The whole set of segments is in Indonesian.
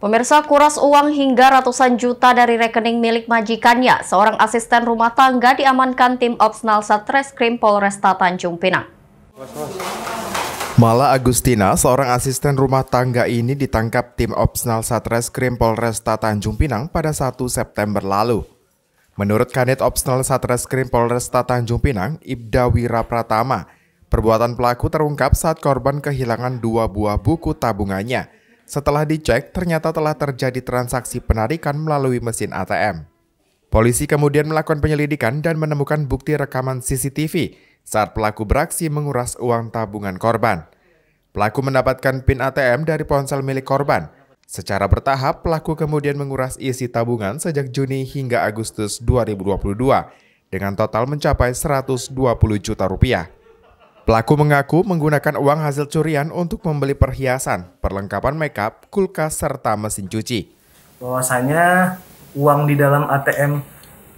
Pemirsa kuras uang hingga ratusan juta dari rekening milik majikannya. Seorang asisten rumah tangga diamankan tim Opsnal Satreskrim Polresta Tanjung Pinang. Mala Agustina, seorang asisten rumah tangga ini ditangkap tim Opsnal Satreskrim Polresta Tanjung Pinang pada 1 September lalu. Menurut Kanit Opsnal Satreskrim Polresta Tanjung Pinang, Ibda Wira Pratama, perbuatan pelaku terungkap saat korban kehilangan dua buah buku tabungannya – setelah dicek, ternyata telah terjadi transaksi penarikan melalui mesin ATM. Polisi kemudian melakukan penyelidikan dan menemukan bukti rekaman CCTV saat pelaku beraksi menguras uang tabungan korban. Pelaku mendapatkan PIN ATM dari ponsel milik korban. Secara bertahap, pelaku kemudian menguras isi tabungan sejak Juni hingga Agustus 2022 dengan total mencapai 120 juta rupiah. Pelaku mengaku menggunakan uang hasil curian untuk membeli perhiasan, perlengkapan makeup, kulkas, serta mesin cuci. Bahwasanya uang di dalam ATM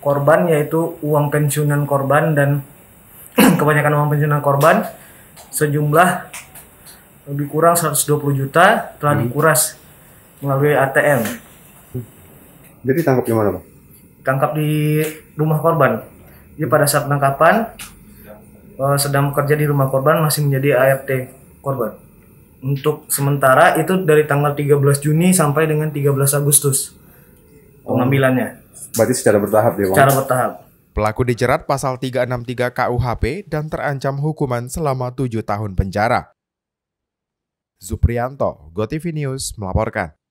korban yaitu uang pensiunan korban dan kebanyakan uang pensiunan korban sejumlah lebih kurang 120 juta telah hmm. dikuras melalui ATM. Jadi tangkap di mana, pak? Tangkap di rumah korban. Jadi pada saat penangkapan uh, sedang bekerja di rumah korban masih menjadi ART korban. Untuk sementara itu dari tanggal 13 Juni sampai dengan 13 Agustus oh. pengambilannya. Berarti secara bertahap ya, Bang. Secara bertahap. Pelaku dijerat pasal 363 KUHP dan terancam hukuman selama 7 tahun penjara. Zuprianto, GoTV News melaporkan.